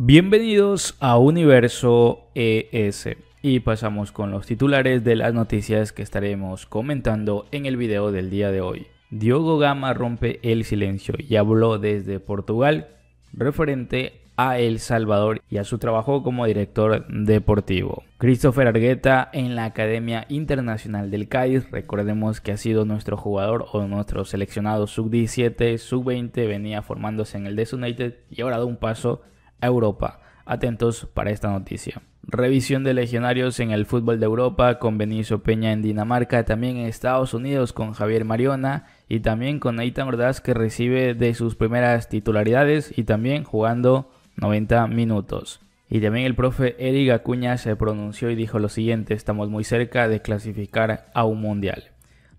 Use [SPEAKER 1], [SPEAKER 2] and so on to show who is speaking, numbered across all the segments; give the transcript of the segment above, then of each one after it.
[SPEAKER 1] Bienvenidos a Universo ES y pasamos con los titulares de las noticias que estaremos comentando en el video del día de hoy. Diogo Gama rompe el silencio y habló desde Portugal referente a El Salvador y a su trabajo como director deportivo. Christopher Argueta en la Academia Internacional del Cádiz, recordemos que ha sido nuestro jugador o nuestro seleccionado sub-17, sub-20, venía formándose en el United y ahora da un paso Europa. Atentos para esta noticia. Revisión de legionarios en el fútbol de Europa con Benicio Peña en Dinamarca, también en Estados Unidos con Javier Mariona y también con Nathan Ordaz que recibe de sus primeras titularidades y también jugando 90 minutos. Y también el profe Eric Acuña se pronunció y dijo lo siguiente, estamos muy cerca de clasificar a un mundial.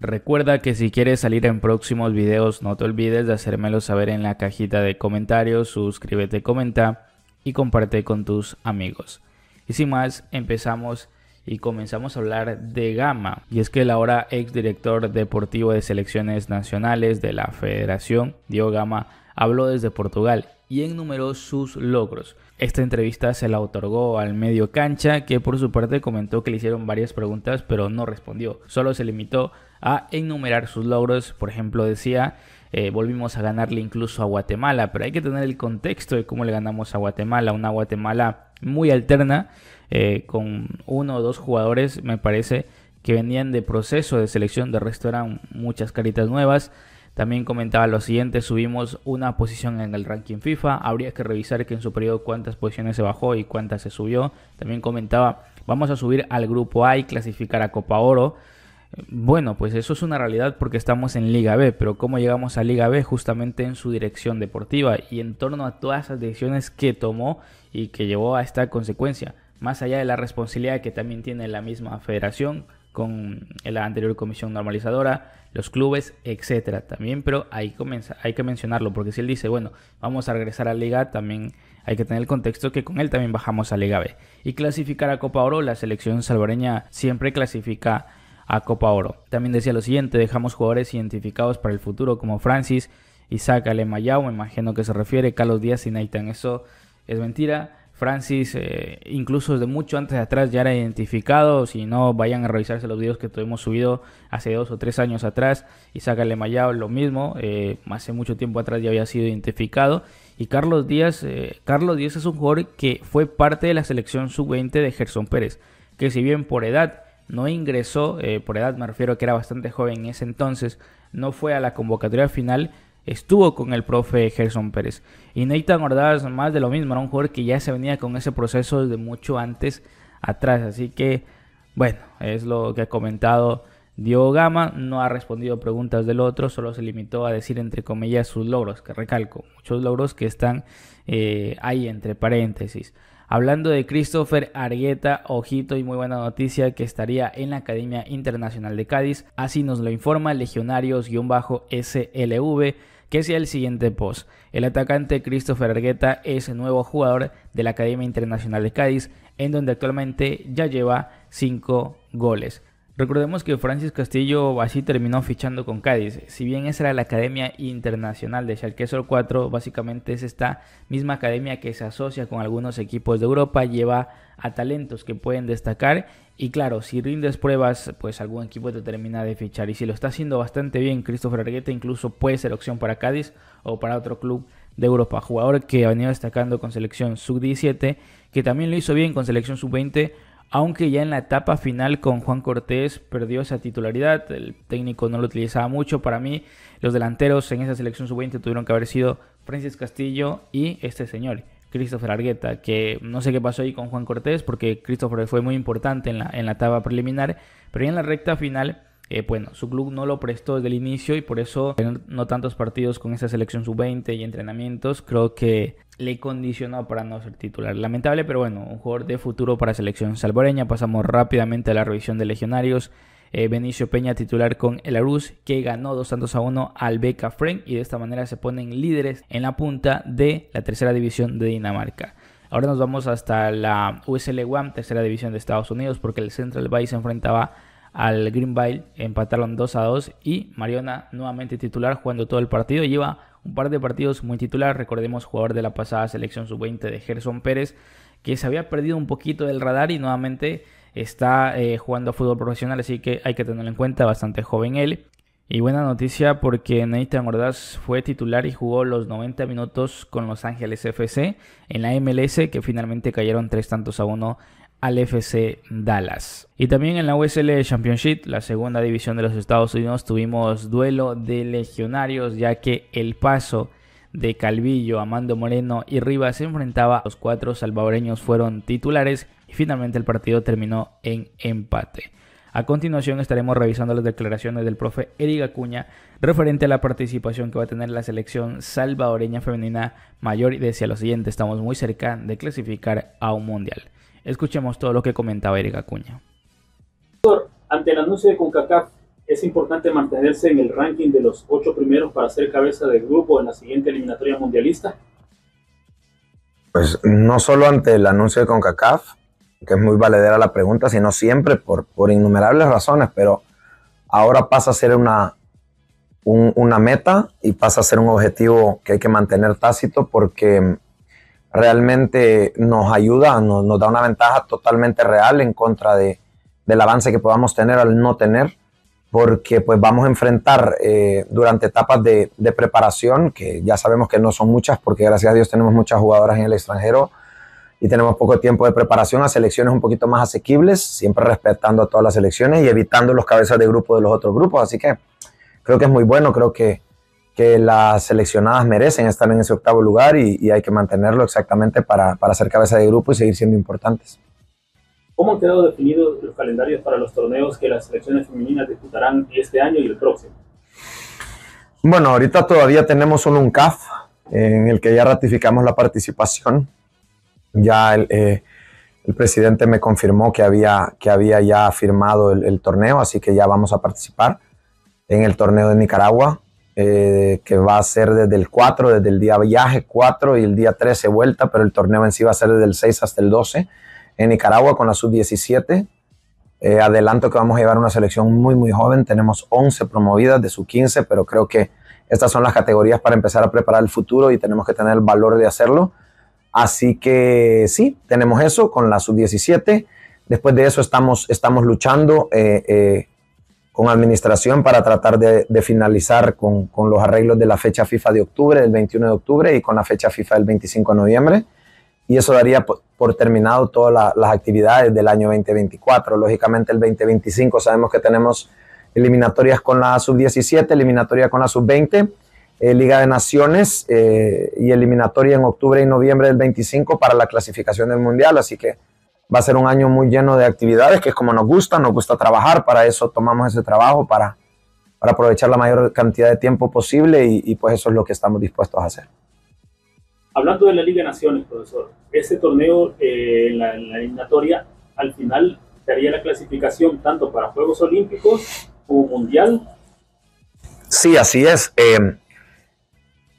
[SPEAKER 1] Recuerda que si quieres salir en próximos videos no te olvides de hacérmelo saber en la cajita de comentarios, suscríbete, comenta y comparte con tus amigos. Y sin más, empezamos y comenzamos a hablar de Gama. Y es que el ahora director deportivo de selecciones nacionales de la Federación, dio Gama, habló desde Portugal y enumeró sus logros. Esta entrevista se la otorgó al medio cancha, que por su parte comentó que le hicieron varias preguntas, pero no respondió. Solo se limitó a enumerar sus logros. Por ejemplo, decía eh, volvimos a ganarle incluso a Guatemala, pero hay que tener el contexto de cómo le ganamos a Guatemala, una Guatemala muy alterna, eh, con uno o dos jugadores, me parece, que venían de proceso de selección, de resto eran muchas caritas nuevas. También comentaba lo siguiente, subimos una posición en el ranking FIFA, habría que revisar que en su periodo cuántas posiciones se bajó y cuántas se subió. También comentaba, vamos a subir al grupo A y clasificar a Copa Oro. Bueno, pues eso es una realidad porque estamos en Liga B, pero ¿cómo llegamos a Liga B? Justamente en su dirección deportiva y en torno a todas las decisiones que tomó y que llevó a esta consecuencia, más allá de la responsabilidad que también tiene la misma federación con la anterior comisión normalizadora, los clubes, etcétera, también, pero ahí comienza, hay que mencionarlo, porque si él dice, bueno, vamos a regresar a Liga, también hay que tener el contexto que con él también bajamos a Liga B. Y clasificar a Copa Oro, la selección salvareña siempre clasifica a Copa Oro. También decía lo siguiente, dejamos jugadores identificados para el futuro como Francis, Isaac Alemayao, me imagino que se refiere, Carlos Díaz y Naitan Eso es mentira. Francis, eh, incluso desde mucho antes de atrás ya era identificado. Si no, vayan a revisarse los videos que tuvimos subido hace dos o tres años atrás. Isaac Alemayao, lo mismo, eh, hace mucho tiempo atrás ya había sido identificado. Y Carlos Díaz, eh, Carlos Díaz es un jugador que fue parte de la selección sub-20 de Gerson Pérez, que si bien por edad no ingresó, eh, por edad me refiero que era bastante joven en ese entonces, no fue a la convocatoria final, estuvo con el profe Gerson Pérez. Y Nathan Ordaz, más de lo mismo, era un jugador que ya se venía con ese proceso desde mucho antes atrás. Así que, bueno, es lo que ha comentado Diogo Gama. No ha respondido preguntas del otro, solo se limitó a decir, entre comillas, sus logros, que recalco, muchos logros que están eh, ahí entre paréntesis. Hablando de Christopher Argueta, ojito y muy buena noticia que estaría en la Academia Internacional de Cádiz, así nos lo informa Legionarios-SLV, que sea el siguiente post. El atacante Christopher Argueta es el nuevo jugador de la Academia Internacional de Cádiz, en donde actualmente ya lleva 5 goles. Recordemos que Francis Castillo así terminó fichando con Cádiz. Si bien esa era la Academia Internacional de Schalke 4, básicamente es esta misma academia que se asocia con algunos equipos de Europa, lleva a talentos que pueden destacar y claro, si rindes pruebas, pues algún equipo te termina de fichar y si lo está haciendo bastante bien Christopher Argueta incluso puede ser opción para Cádiz o para otro club de Europa, jugador que ha venido destacando con selección sub-17, que también lo hizo bien con selección sub-20 aunque ya en la etapa final con Juan Cortés perdió esa titularidad, el técnico no lo utilizaba mucho. Para mí, los delanteros en esa selección sub-20 tuvieron que haber sido Francis Castillo y este señor, Christopher Argueta, que no sé qué pasó ahí con Juan Cortés, porque Christopher fue muy importante en la, en la etapa preliminar, pero ya en la recta final eh, bueno, su club no lo prestó desde el inicio y por eso eh, no tantos partidos con esa selección sub-20 y entrenamientos creo que le condicionó para no ser titular. Lamentable, pero bueno, un jugador de futuro para selección salvoreña Pasamos rápidamente a la revisión de legionarios. Eh, Benicio Peña titular con el Arus que ganó dos tantos a uno al Beca Frank y de esta manera se ponen líderes en la punta de la tercera división de Dinamarca. Ahora nos vamos hasta la USL One, tercera división de Estados Unidos, porque el Central Bay se enfrentaba al Bay empataron 2 a 2 y Mariona nuevamente titular jugando todo el partido, lleva un par de partidos muy titular, recordemos jugador de la pasada selección sub-20 de Gerson Pérez, que se había perdido un poquito del radar y nuevamente está eh, jugando a fútbol profesional, así que hay que tenerlo en cuenta, bastante joven él. Y buena noticia porque Nathan Ordaz fue titular y jugó los 90 minutos con Los Ángeles FC en la MLS que finalmente cayeron tres tantos a uno al FC Dallas. Y también en la USL Championship, la segunda división de los Estados Unidos, tuvimos duelo de legionarios ya que el paso de Calvillo, Amando Moreno y Rivas se enfrentaba. Los cuatro salvadoreños fueron titulares y finalmente el partido terminó en empate. A continuación estaremos revisando las declaraciones del profe Eric Acuña referente a la participación que va a tener la selección salvadoreña femenina mayor y decía lo siguiente, estamos muy cerca de clasificar a un mundial. Escuchemos todo lo que comentaba Erika Acuña.
[SPEAKER 2] Ante el anuncio de CONCACAF, es importante mantenerse en el ranking de los ocho primeros para ser cabeza de grupo en la siguiente eliminatoria mundialista.
[SPEAKER 3] Pues no solo ante el anuncio de CONCACAF, que es muy valedera la pregunta, sino siempre por, por innumerables razones, pero ahora pasa a ser una, una meta y pasa a ser un objetivo que hay que mantener tácito porque realmente nos ayuda, nos, da una ventaja totalmente real en contra de, del avance que podamos tener al no tener, porque pues vamos a enfrentar eh, durante etapas de, de, preparación, que ya sabemos que no son muchas, porque gracias a Dios tenemos muchas jugadoras en el extranjero y tenemos poco tiempo de preparación a selecciones un poquito más asequibles, siempre respetando a todas las selecciones y evitando los cabezas de grupo de los otros grupos, así que creo que es muy bueno, creo que que las seleccionadas merecen estar en ese octavo lugar y, hay que mantenerlo exactamente para, para ser cabeza de grupo y seguir siendo importantes.
[SPEAKER 2] ¿Cómo han quedado definidos los calendarios para los torneos que las selecciones femeninas disputarán este año y el próximo?
[SPEAKER 3] Bueno, ahorita todavía tenemos solo un CAF en el que ya ratificamos la participación. Ya eh, el, presidente me confirmó que había, que había ya firmado el, torneo, así que ya vamos a participar en el torneo de Nicaragua. Eh, que va a ser desde el 4, desde el día viaje 4 y el día 13 vuelta, pero el torneo en sí va a ser desde el 6 hasta el 12 en Nicaragua con la sub-17. Eh, adelanto que vamos a llevar una selección muy, muy joven. Tenemos 11 promovidas de sub-15, pero creo que estas son las categorías para empezar a preparar el futuro y tenemos que tener el valor de hacerlo. Así que sí, tenemos eso con la sub-17. Después de eso estamos, estamos luchando. Eh, con administración para tratar de, finalizar con, los arreglos de la fecha FIFA de octubre, del 21 de octubre, y con la fecha FIFA del 25 de noviembre. Y eso daría por, terminado todas las actividades del año 2024. Lógicamente el 2025 sabemos que tenemos eliminatorias con la sub-17, eliminatoria con la sub-20, eh, Liga de Naciones eh, y eliminatoria en octubre y noviembre del 25 para la clasificación del Mundial. Así que Va a ser un año muy lleno de actividades, que es como nos gusta, nos gusta trabajar, para eso tomamos ese trabajo, para, para aprovechar la mayor cantidad de tiempo posible y, pues eso es lo que estamos dispuestos a hacer.
[SPEAKER 2] Hablando de la Liga de Naciones, profesor, ese torneo eh, en, la, eliminatoria al final sería la clasificación tanto para Juegos Olímpicos como Mundial.
[SPEAKER 3] Sí, así es. Eh,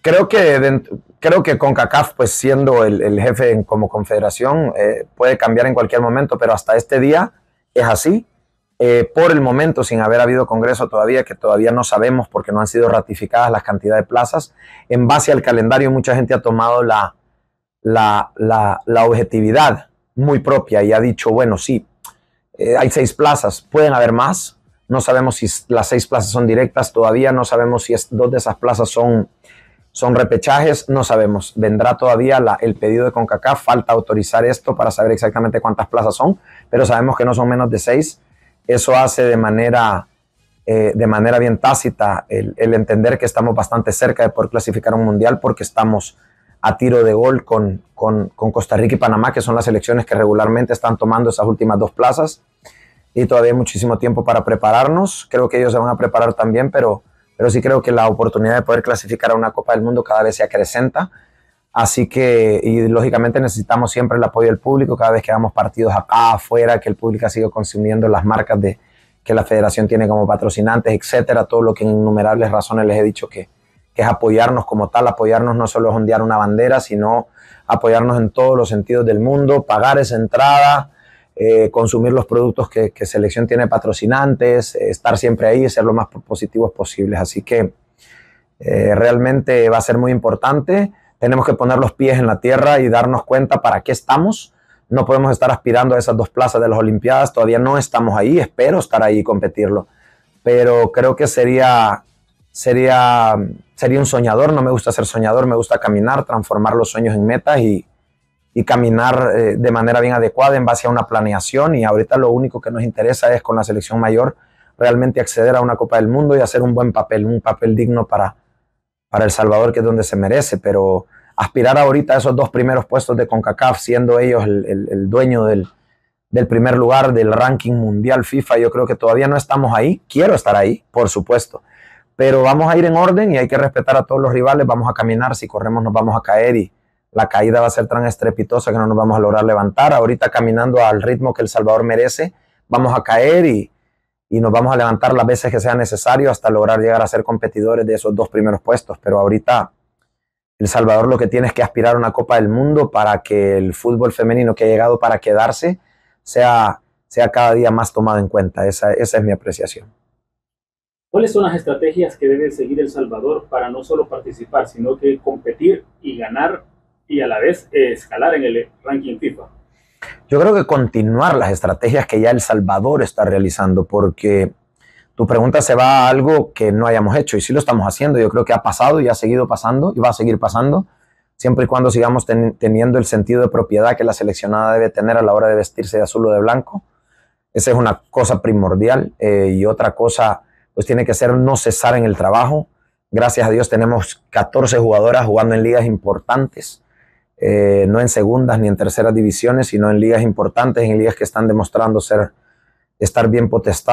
[SPEAKER 3] creo que dentro creo que CONCACAF, pues siendo el, jefe como confederación, eh, puede cambiar en cualquier momento, pero hasta este día es así. Eh, por el momento, sin haber habido congreso todavía, que todavía no sabemos porque no han sido ratificadas las cantidades de plazas, en base al calendario mucha gente ha tomado la, la, objetividad muy propia y ha dicho, bueno, sí, eh, hay seis plazas, pueden haber más, no sabemos si las seis plazas son directas todavía, no sabemos si dos de esas plazas son son repechajes, no sabemos. Vendrá todavía la, el pedido de CONCACAF, falta autorizar esto para saber exactamente cuántas plazas son, pero sabemos que no son menos de seis. Eso hace de manera, eh, de manera bien tácita el, entender que estamos bastante cerca de poder clasificar un mundial porque estamos a tiro de gol con, con, con Costa Rica y Panamá, que son las elecciones que regularmente están tomando esas últimas dos plazas. Y todavía hay muchísimo tiempo para prepararnos. Creo que ellos se van a preparar también, pero pero sí creo que la oportunidad de poder clasificar a una Copa del Mundo cada vez se acrecenta. Así que, y lógicamente necesitamos siempre el apoyo del público cada vez que damos partidos acá, afuera, que el público ha sido consumiendo las marcas de, que la federación tiene como patrocinantes, etcétera. Todo lo que en innumerables razones les he dicho que, que es apoyarnos como tal. Apoyarnos no solo es ondear una bandera, sino apoyarnos en todos los sentidos del mundo, pagar esa entrada, eh, consumir los productos que, Selección tiene patrocinantes, eh, estar siempre ahí y ser lo más positivos posibles. Así que eh, realmente va a ser muy importante. Tenemos que poner los pies en la tierra y darnos cuenta para qué estamos. No podemos estar aspirando a esas dos plazas de las Olimpiadas. Todavía no estamos ahí. Espero estar ahí y competirlo. Pero creo que sería, sería, sería un soñador. No me gusta ser soñador. Me gusta caminar, transformar los sueños en metas y, y caminar eh, de manera bien adecuada en base a una planeación y ahorita lo único que nos interesa es con la selección mayor realmente acceder a una Copa del Mundo y hacer un buen papel, un papel digno para, para El Salvador, que es donde se merece, pero aspirar ahorita a esos dos primeros puestos de CONCACAF, siendo ellos el, el, dueño del, del primer lugar del ranking mundial FIFA, yo creo que todavía no estamos ahí, quiero estar ahí, por supuesto, pero vamos a ir en orden y hay que respetar a todos los rivales, vamos a caminar, si corremos nos vamos a caer y la caída va a ser tan estrepitosa que no nos vamos a lograr levantar. Ahorita caminando al ritmo que El Salvador merece, vamos a caer y, nos vamos a levantar las veces que sea necesario hasta lograr llegar a ser competidores de esos dos primeros puestos. Pero ahorita El Salvador lo que tiene es que aspirar a una Copa del Mundo para que el fútbol femenino que ha llegado para quedarse sea, sea cada día más tomado en cuenta. Esa, esa es mi apreciación.
[SPEAKER 2] ¿Cuáles son las estrategias que debe seguir El Salvador para no solo participar, sino que competir y ganar y a la vez eh, escalar en el ranking FIFA?
[SPEAKER 3] Yo creo que continuar las estrategias que ya El Salvador está realizando, porque tu pregunta se va a algo que no hayamos hecho y sí lo estamos haciendo. Yo creo que ha pasado y ha seguido pasando y va a seguir pasando, siempre y cuando sigamos teniendo el sentido de propiedad que la seleccionada debe tener a la hora de vestirse de azul o de blanco. Esa es una cosa primordial eh, y otra cosa, pues tiene que ser no cesar en el trabajo. Gracias a Dios tenemos 14 jugadoras jugando en ligas importantes eh, no en segundas ni en terceras divisiones, sino en ligas importantes, en ligas que están demostrando ser, estar bien potestados.